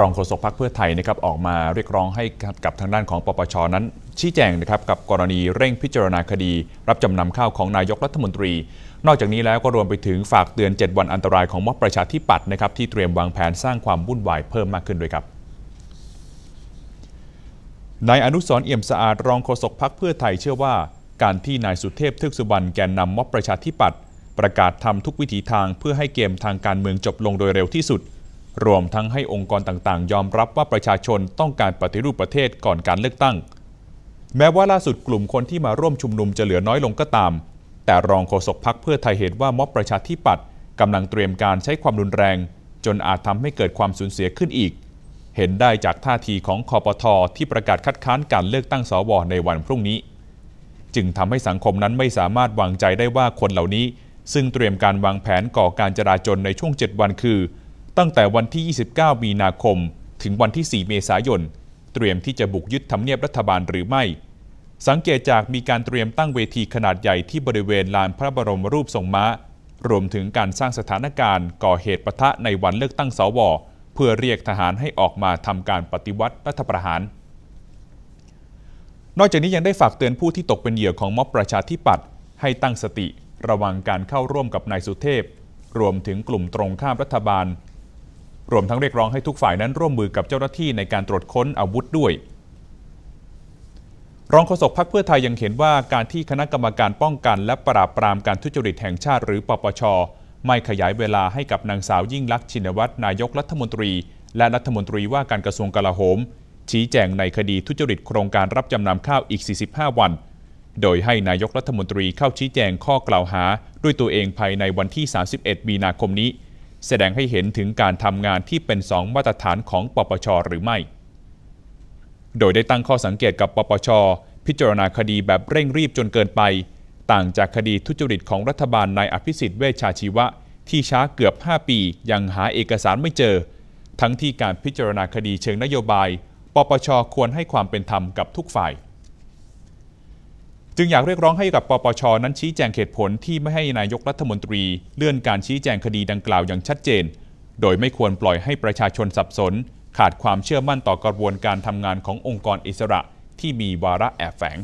รองโฆษกพักเพื่อไทยนะครับออกมาเรียกร้องให้กับทางด้านของปปชนั้น ชี้แจงนะครับกับกรณีเร่งพิจารณาคดีรับจำนำข้าวของนายกรัฐมนตรี นอกจากนี้แล้วก็รวมไปถึงฝากเตือน 7 วันอันตรายของม็อบประชาธิปัตย์นะครับที่เตรียมวางแผนสร้างความวุ่นวายเพิ่มมากขึ้นด้วยครับ นายอนุสรเอี่ยมสะอาดรองโฆษกพักเพื่อไทยเชื่อว่าการที่นายสุเทพเทือกสุบรรณแกนนำม็อบประชาธิปัตย์ประกาศทำทุกวิถีทางเพื่อให้เกมทางการเมืองจบลงโดยเร็วที่สุดรวมทั้งให้องค์กรต่างๆ ยอมรับว่าประชาชนต้องการปฏิรูปประเทศก่อนการเลือกตั้ง แม้ว่าล่าสุดกลุ่มคนที่มาร่วมชุมนุมจะเหลือน้อยลงก็ตาม แต่รองโฆษกพักเพื่อไทยเห็นว่าม็อบประชาธิปัตย์กำลังเตรียมการใช้ความรุนแรง จนอาจทำให้เกิดความสูญเสียขึ้นอีก เห็นได้จากท่าทีของคอปทอที่ประกาศคัดค้านการเลือกตั้งสวในวันพรุ่งนี้ จึงทำให้สังคมนั้นไม่สามารถวางใจได้ว่าคนเหล่านี้ ซึ่งเตรียมการวางแผนก่อการจราจนในช่วง7วันคือตั้งแต่วันที่ 29 มีนาคม ถึงวันที่ 4 เมษายน เตรียมที่จะบุกยึดทำเนียบรัฐบาลหรือไม่ สังเกตจากมีการเตรียมตั้งเวทีขนาดใหญ่ที่บริเวณลานพระบรมรูปทรงม้า รวมถึงการสร้างสถานการณ์ก่อเหตุประทะในวันเลือกตั้งสวเพื่อเรียกทหารให้ออกมาทำการปฏิวัติรัฐประหาร นอกจากนี้ยังได้ฝากเตือนผู้ที่ตกเป็นเหยื่อของม็อบประชาธิปัตย์ให้ตั้งสติ ระวังการเข้าร่วมกับนายสุเทพ รวมถึงกลุ่มตรงข้ามรัฐบาลรวมทั้งเรียกร้องให้ทุกฝ่ายนั้นร่วมมือกับเจ้าหน้าที่ในการตรวจค้นอาวุธด้วยรองโฆษกพรรคเพื่อไทยยังเห็นว่าการที่คณะกรรมการป้องกันและปราบปรามการทุจริตแห่งชาติหรือปปชไม่ขยายเวลาให้กับนางสาวยิ่งลักษณ์ชินวัตรนายกรัฐมนตรี และรัฐมนตรีว่าการกระทรวงกลาโหม ชี้แจงในคดีทุจริตโครงการรับจำนำข้าวอีก 45 วัน โดยให้นายกรัฐมนตรีเข้าชี้แจงข้อกล่าวหา ด้วยตัวเองภายในวันที่ 31 มีนาคมนี้แสดงให้เห็นถึงการทำงานที่เป็นสองมาตรฐานของปปชหรือไม่ โดยได้ตั้งข้อสังเกตกับปปชพิจารณาคดีแบบเร่งรีบจนเกินไป ต่างจากคดีทุจริตของรัฐบาลนายอภิสิทธิ์เวชชาชีวะ ที่ช้าเกือบ 5 ปียังหาเอกสารไม่เจอ ทั้งที่การพิจารณาคดีเชิงนโยบาย ปปชควรให้ความเป็นธรรมกับทุกฝ่ายจึงอยากเรียกร้องให้กับปปช นั้นชี้แจงเหตุผลที่ไม่ให้นายกรัฐมนตรีเลื่อนการชี้แจงคดีดังกล่าวอย่างชัดเจน โดยไม่ควรปล่อยให้ประชาชนสับสน ขาดความเชื่อมั่นต่อกระบวนการทำงานขององค์กรอิสระ ที่มีวาระแอบแฝง